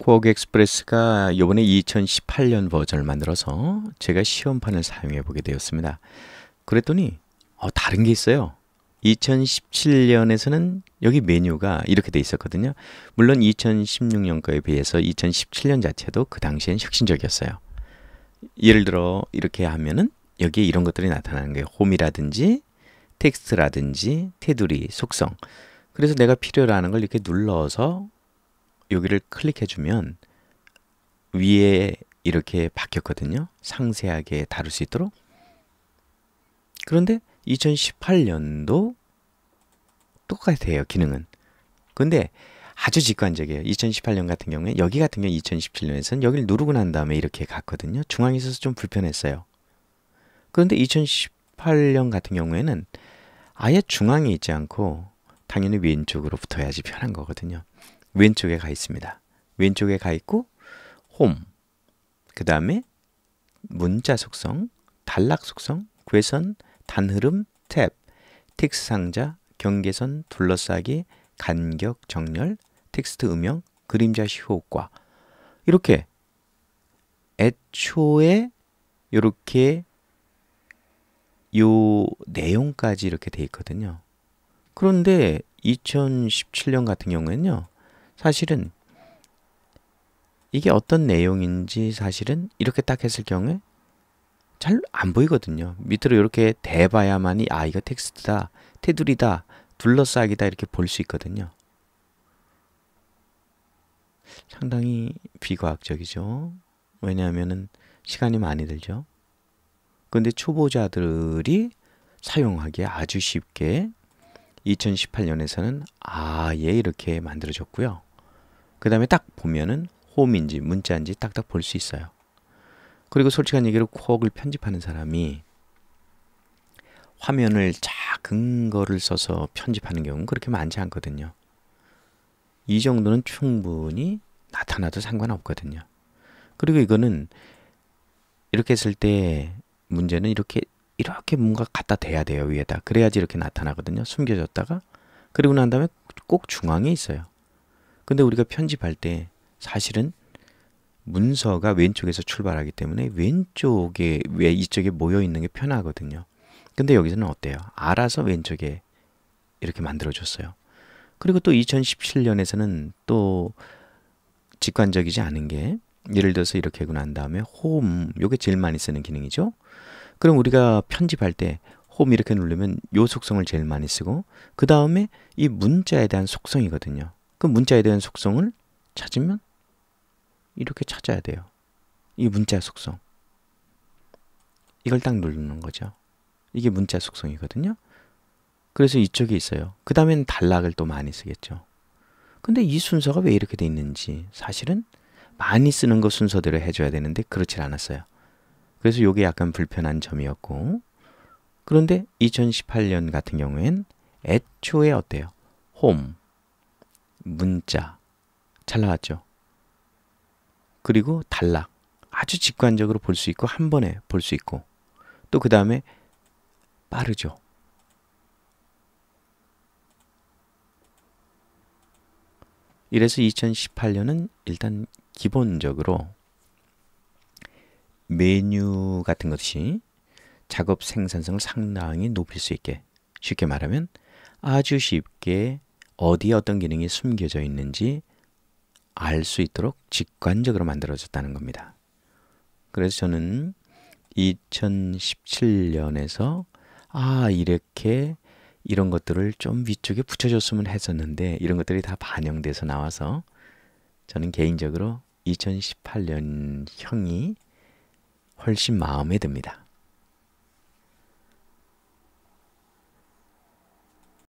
쿠어그 엑스프레스가 이번에 2018년 버전을 만들어서 제가 시험판을 사용해 보게 되었습니다. 그랬더니 어, 다른 게 있어요. 2017년에서는 여기 메뉴가 이렇게 돼 있었거든요. 물론 2 0 1 6년거에 비해서 2017년 자체도 그 당시엔 혁신적이었어요. 예를 들어 이렇게 하면은 여기에 이런 것들이 나타나는 게 홈이라든지 텍스트라든지 테두리, 속성. 그래서 내가 필요로 하는 걸 이렇게 눌러서 여기를 클릭해주면 위에 이렇게 바뀌었거든요. 상세하게 다룰 수 있도록. 그런데 2018년도 똑같아요, 기능은. 근데 아주 직관적이에요. 2018년 같은 경우에 여기 같은 경우 2017년에서는 여기를 누르고 난 다음에 이렇게 갔거든요. 중앙에 있어서 좀 불편했어요. 그런데 2018년 같은 경우에는 아예 중앙에 있지 않고 당연히 왼쪽으로 붙어야지 편한 거거든요. 왼쪽에 가 있습니다. 왼쪽에 가 있고 홈, 그 다음에 문자 속성, 단락 속성, 괴선, 단흐름, 탭, 텍스 상자, 경계선, 둘러싸기, 간격, 정렬, 텍스트 음영, 그림자 시효과 이렇게 애초에 이렇게 요 내용까지 이렇게 돼 있거든요. 그런데 2017년 같은 경우에는요. 사실은 이게 어떤 내용인지 사실은 이렇게 딱 했을 경우에 잘 안 보이거든요. 밑으로 이렇게 대봐야만이 아 이거 텍스트다, 테두리다, 둘러싸기다 이렇게 볼 수 있거든요. 상당히 비과학적이죠. 왜냐하면 시간이 많이 들죠. 근데 초보자들이 사용하기에 아주 쉽게 2018년에서는 아예 이렇게 만들어졌고요. 그 다음에 딱 보면은 홈인지 문자인지 딱딱 볼 수 있어요. 그리고 솔직한 얘기로 콕을 편집하는 사람이 화면을 작은 거를 써서 편집하는 경우는 그렇게 많지 않거든요. 이 정도는 충분히 나타나도 상관없거든요. 그리고 이거는 이렇게 했을 때 문제는 이렇게 이렇게 뭔가 갖다 대야 돼요 위에다 그래야지 이렇게 나타나거든요 숨겨졌다가 그리고 난 다음에 꼭 중앙에 있어요 근데 우리가 편집할 때 사실은 문서가 왼쪽에서 출발하기 때문에 왼쪽에 왜 이쪽에 모여 있는 게 편하거든요. 근데 여기서는 어때요? 알아서 왼쪽에 이렇게 만들어 줬어요. 그리고 또 2017년에서는 또 직관적이지 않은 게 예를 들어서 이렇게 하고 난 다음에 홈 요게 제일 많이 쓰는 기능이죠. 그럼 우리가 편집할 때 홈 이렇게 누르면 요 속성을 제일 많이 쓰고 그 다음에 이 문자에 대한 속성이거든요. 그 문자에 대한 속성을 찾으면 이렇게 찾아야 돼요. 이 문자 속성. 이걸 딱 누르는 거죠. 이게 문자 속성이거든요. 그래서 이쪽에 있어요. 그 다음엔 단락을 또 많이 쓰겠죠. 근데 이 순서가 왜 이렇게 돼 있는지 사실은 많이 쓰는 거 순서대로 해줘야 되는데 그렇질 않았어요. 그래서 이게 약간 불편한 점이었고 그런데 2018년 같은 경우엔 애초에 어때요? 홈, 문자 잘 나왔죠. 그리고 단락 아주 직관적으로 볼 수 있고 한 번에 볼 수 있고 또 그 다음에 빠르죠. 이래서 2018년은 일단 기본적으로 메뉴 같은 것이 작업 생산성을 상당히 높일 수 있게 쉽게 말하면 아주 쉽게 어디에 어떤 기능이 숨겨져 있는지 알 수 있도록 직관적으로 만들어졌다는 겁니다. 그래서 저는 2017년에서 아, 이렇게 이런 것들을 좀 위쪽에 붙여줬으면 했었는데 이런 것들이 다 반영돼서 나와서 저는 개인적으로 2018년형이 훨씬 마음에 듭니다.